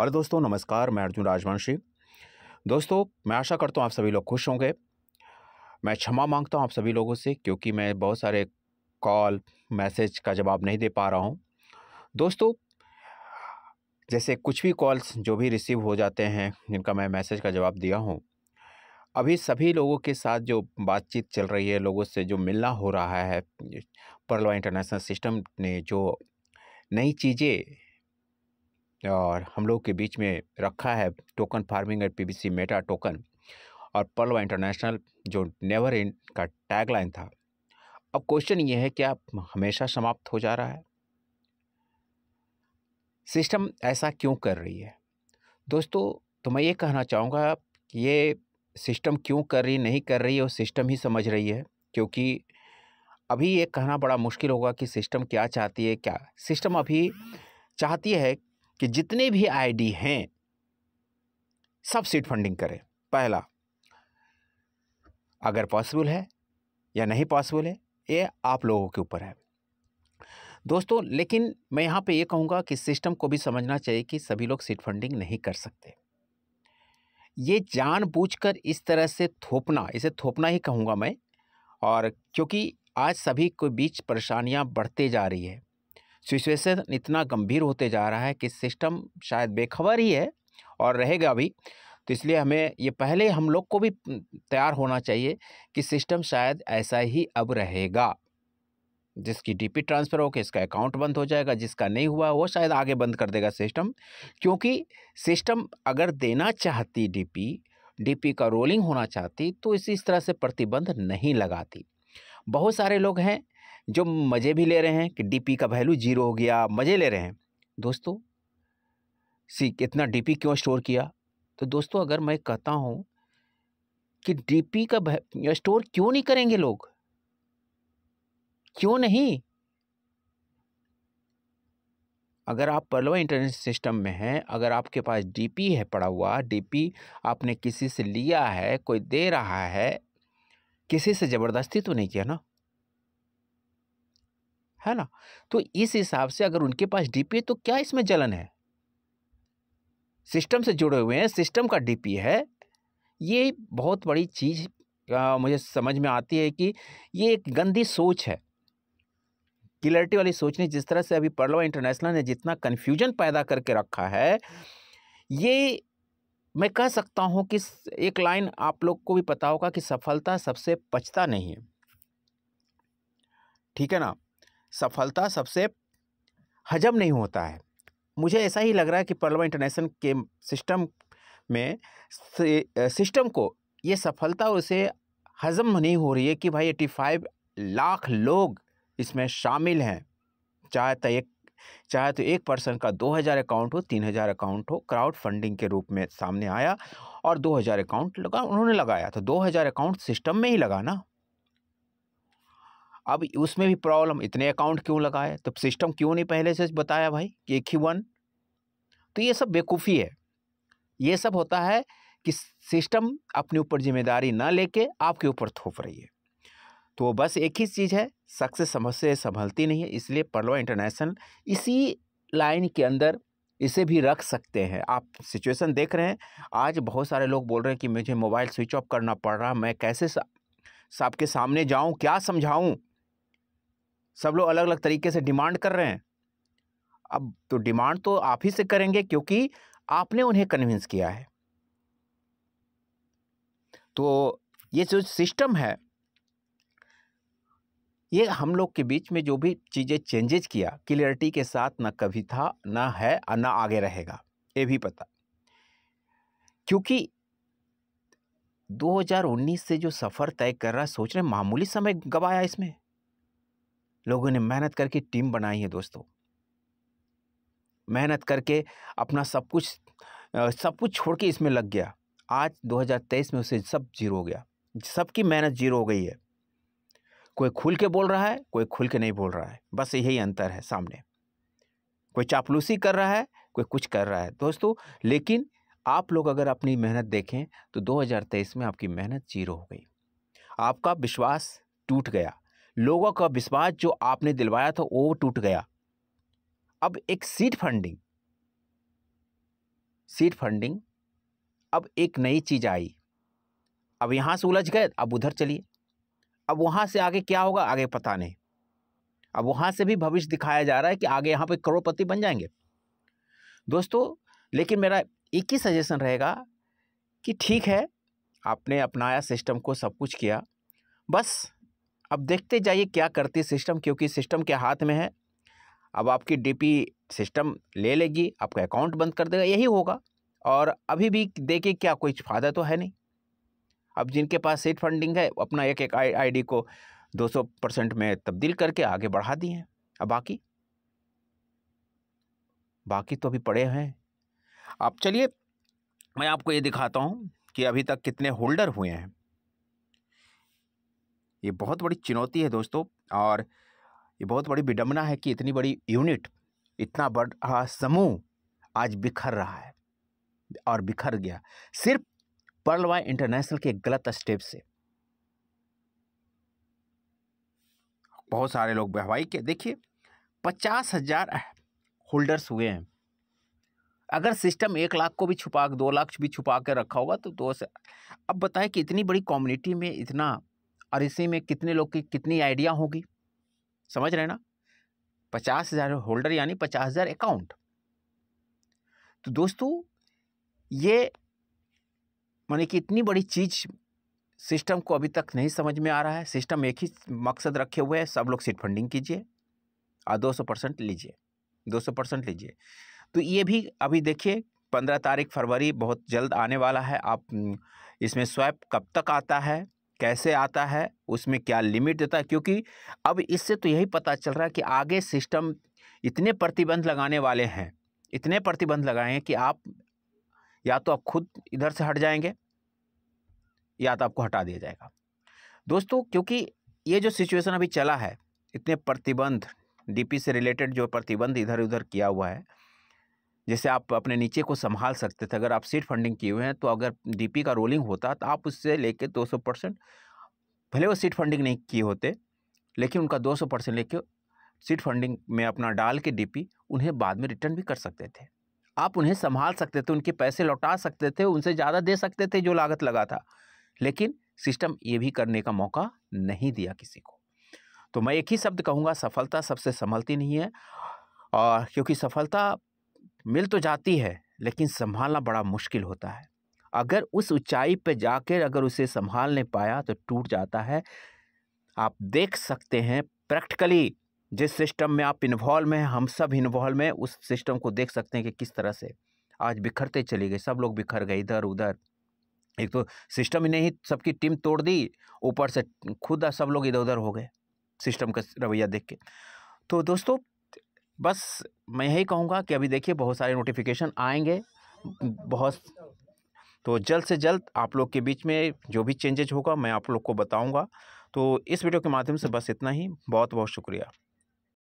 hello दोस्तों नमस्कार मैं अर्जुन राजवंशी दोस्तों मैं आशा करता हूँ आप सभी लोग खुश होंगे मैं क्षमा मांगता हूँ आप सभी लोगों से क्योंकि मैं बहुत सारे कॉल मैसेज का जवाब नहीं दे पा रहा हूँ दोस्तों जैसे कुछ भी कॉल्स जो भी रिसीव हो जाते हैं जिनका मैं मैसेज का जवाब दिया हूँ अभी सभी लोगों के साथ जो बातचीत चल रही है लोगों से जो मिलना हो रहा है परलवा इंटरनेशनल सिस्टम ने जो नई चीज़ें और हम लोग के बीच में रखा है token farming at PBC meta token और पलवा इंटरनेशनल जो नेवर इन का टैगलाइन था अब क्वेश्चन ये है क्या हमेशा समाप्त हो जा रहा है सिस्टम ऐसा क्यों कर रही है दोस्तों तो मैं ये कहना चाहूँगा कि ये सिस्टम क्यों कर रही नहीं कर रही है वो सिस्टम ही समझ रही है क्योंकि अभी ये कहना बड़ा मुश्किल होगा कि सिस्टम क्या चाहती है क्या सिस्टम अभी चाहती है कि जितने भी आईडी हैं सब सीट फंडिंग करें पहला अगर पॉसिबल है या नहीं पॉसिबल है ये आप लोगों के ऊपर है दोस्तों लेकिन मैं यहाँ पे ये कहूँगा कि सिस्टम को भी समझना चाहिए कि सभी लोग सीट फंडिंग नहीं कर सकते ये जानबूझकर इस तरह से थोपना इसे थोपना ही कहूँगा मैं और क्योंकि आज सभी के बीच परेशानियाँ बढ़ते जा रही है तो सिचुएसन इतना गंभीर होते जा रहा है कि सिस्टम शायद बेखबर ही है और रहेगा भी तो इसलिए हमें ये पहले हम लोग को भी तैयार होना चाहिए कि सिस्टम शायद ऐसा ही अब रहेगा जिसकी डीपी ट्रांसफ़र के इसका अकाउंट बंद हो जाएगा जिसका नहीं हुआ वो शायद आगे बंद कर देगा सिस्टम क्योंकि सिस्टम अगर देना चाहती डीपी डीपी का रोलिंग होना चाहती तो इसी इस तरह से प्रतिबंध नहीं लगाती बहुत सारे लोग हैं जो मज़े भी ले रहे हैं कि डीपी का वैल्यू जीरो हो गया मज़े ले रहे हैं दोस्तों सी इतना डीपी क्यों स्टोर किया तो दोस्तों अगर मैं कहता हूँ कि डीपी का स्टोर क्यों नहीं करेंगे लोग क्यों नहीं अगर आप परलवा इंटरनेट सिस्टम में हैं अगर आपके पास डीपी है पड़ा हुआ डीपी आपने किसी से लिया है कोई दे रहा है किसी से ज़बरदस्ती तो नहीं किया ना है ना तो इस हिसाब से अगर उनके पास डीपी है तो क्या इसमें जलन है सिस्टम से जुड़े हुए हैं सिस्टम का डीपी है ये बहुत बड़ी चीज़ आ, मुझे समझ में आती है कि ये एक गंदी सोच है क्लियरिटी वाली सोच ने जिस तरह से अभी पर्लवा इंटरनेशनल ने जितना कन्फ्यूजन पैदा करके रखा है ये मैं कह सकता हूँ कि एक लाइन आप लोग को भी पता होगा कि सफलता सबसे पछता नहीं है ठीक है ना सफलता सबसे हजम नहीं होता है मुझे ऐसा ही लग रहा है कि पर्लवा इंटरनेशनल के सिस्टम में सिस्टम को ये सफलता उसे हजम नहीं हो रही है कि भाई एट्टी फाइव लाख लोग इसमें शामिल हैं चाहे तो एक चाहे तो एक पर्सन का दो हज़ार अकाउंट हो तीन हज़ार अकाउंट हो क्राउड फंडिंग के रूप में सामने आया और दो हज़ार अकाउंट लगा उन्होंने लगाया तो दो हज़ार अकाउंट सिस्टम में ही लगाना अब उसमें भी प्रॉब्लम इतने अकाउंट क्यों लगाए तो सिस्टम क्यों नहीं पहले से बताया भाई कि एक ही वन तो ये सब बेवकूफ़ी है ये सब होता है कि सिस्टम अपने ऊपर जिम्मेदारी ना लेके आपके ऊपर थोप रही है तो बस एक ही चीज़ है सक्सेस समस्या संभलती नहीं है इसलिए पलवा इंटरनेशनल इसी लाइन के अंदर इसे भी रख सकते हैं आप सिचुएशन देख रहे हैं आज बहुत सारे लोग बोल रहे हैं कि मुझे मोबाइल स्विच ऑफ करना पड़ रहा मैं कैसे सबके सामने जाऊं क्या समझाऊं सब लोग अलग अलग तरीके से डिमांड कर रहे हैं अब तो डिमांड तो आप ही से करेंगे क्योंकि आपने उन्हें कन्विंस किया है तो ये जो सिस्टम है ये हम लोग के बीच में जो भी चीज़ें चेंजेज किया क्लियरिटी के साथ ना कभी था ना है और ना आगे रहेगा ये भी पता क्योंकि 2019 से जो सफ़र तय कर रहा है सोच रहे मामूली समय गवाया इसमें लोगों ने मेहनत करके टीम बनाई है दोस्तों मेहनत करके अपना सब कुछ सब कुछ छोड़ के इसमें लग गया आज 2023 में उसे सब जीरो हो गया सबकी मेहनत जीरो हो गई है कोई खुल के बोल रहा है कोई खुल के नहीं बोल रहा है बस यही अंतर है सामने कोई चापलूसी कर रहा है कोई कुछ कर रहा है दोस्तों लेकिन आप लोग अगर अपनी मेहनत देखें तो 2023 में आपकी मेहनत जीरो हो गई आपका विश्वास टूट गया लोगों का विश्वास जो आपने दिलवाया था वो टूट गया अब एक सीट फंडिंग सीट फंडिंग अब एक नई चीज़ आई अब यहाँ से उलझ गए अब उधर चलिए अब वहाँ से आगे क्या होगा आगे पता नहीं अब वहाँ से भी भविष्य दिखाया जा रहा है कि आगे यहाँ पे करोड़पति बन जाएंगे दोस्तों लेकिन मेरा एक ही सजेशन रहेगा कि ठीक है आपने अपनाया सिस्टम को सब कुछ किया बस अब देखते जाइए क्या करती सिस्टम क्योंकि सिस्टम के हाथ में है अब आपकी डीपी सिस्टम ले लेगी आपका अकाउंट बंद कर देगा यही होगा और अभी भी देखिए क्या कोई फ़ायदा तो है नहीं अब जिनके पास सीट फंडिंग है अपना एक एक आई आईडी को 200 परसेंट में तब्दील करके आगे बढ़ा दिए हैं अब बाकी बाकी तो अभी पड़े हैं अब चलिए मैं आपको ये दिखाता हूँ कि अभी तक कितने होल्डर हुए हैं ये बहुत बड़ी चुनौती है दोस्तों और ये बहुत बड़ी विडम्बना है कि इतनी बड़ी यूनिट इतना बड़ा समूह आज बिखर रहा है और बिखर गया सिर्फ पर्लवाई इंटरनेशनल के गलत स्टेप से बहुत सारे लोग हवाई के देखिए पचास हज़ार होल्डर्स हुए हैं अगर सिस्टम एक लाख को भी छुपा दो लाख भी छुपा कर रखा होगा तो दो से अब बताएं कि इतनी बड़ी कम्युनिटी में इतना और इसी में कितने लोग की कितनी आइडिया होगी समझ रहे ना पचास हज़ार होल्डर यानी पचास हज़ार अकाउंट तो दोस्तों ये माने कि इतनी बड़ी चीज़ सिस्टम को अभी तक नहीं समझ में आ रहा है सिस्टम एक ही मकसद रखे हुए हैं सब लोग सीट फंडिंग कीजिए और दो सौ परसेंट लीजिए दो सौ परसेंट लीजिए तो ये भी अभी देखिए पंद्रह तारीख फरवरी बहुत जल्द आने वाला है आप हम्म, इसमें स्वैप कब तक आता है कैसे आता है उसमें क्या लिमिट देता है क्योंकि अब इससे तो यही पता चल रहा है कि आगे सिस्टम इतने प्रतिबंध लगाने वाले हैं इतने प्रतिबंध लगाए हैं कि आप या तो आप खुद इधर से हट जाएंगे या तो आपको हटा दिया जाएगा दोस्तों क्योंकि ये जो सिचुएशन अभी चला है इतने प्रतिबंध डीपी से रिलेटेड जो प्रतिबंध इधर उधर किया हुआ है जैसे आप अपने नीचे को संभाल सकते थे अगर आप सीट फंडिंग किए हुए हैं तो अगर डीपी का रोलिंग होता तो आप उससे लेके 200 परसेंट भले वो सीट फंडिंग नहीं किए होते लेकिन उनका 200 परसेंट लेके सीट फंडिंग में अपना डाल के डीपी उन्हें बाद में रिटर्न भी कर सकते थे आप उन्हें संभाल सकते थे उनके पैसे लौटा सकते थे उनसे ज़्यादा दे सकते थे जो लागत लगा था लेकिन सिस्टम ये भी करने का मौका नहीं दिया किसी को तो मैं एक ही शब्द कहूँगा सफलता सबसे संभलती नहीं है और क्योंकि सफलता मिल तो जाती है लेकिन संभालना बड़ा मुश्किल होता है अगर उस ऊंचाई पर जाकर अगर उसे संभाल नहीं पाया तो टूट जाता है आप देख सकते हैं प्रैक्टिकली जिस सिस्टम में आप इन्वॉल्व हैं हम सब इन्वॉल्व हैं उस सिस्टम को देख सकते हैं कि किस तरह से आज बिखरते चले गए सब लोग बिखर गए इधर उधर एक तो सिस्टम ही नहीं सबकी टीम तोड़ दी ऊपर से खुद सब लोग इधर उधर हो गए सिस्टम का रवैया देख के तो दोस्तों बस मैं यही कहूँगा कि अभी देखिए बहुत सारे नोटिफिकेशन आएंगे बहुत तो जल्द से जल्द आप लोग के बीच में जो भी चेंजेज होगा मैं आप लोग को बताऊँगा तो इस वीडियो के माध्यम से बस इतना ही बहुत बहुत शुक्रिया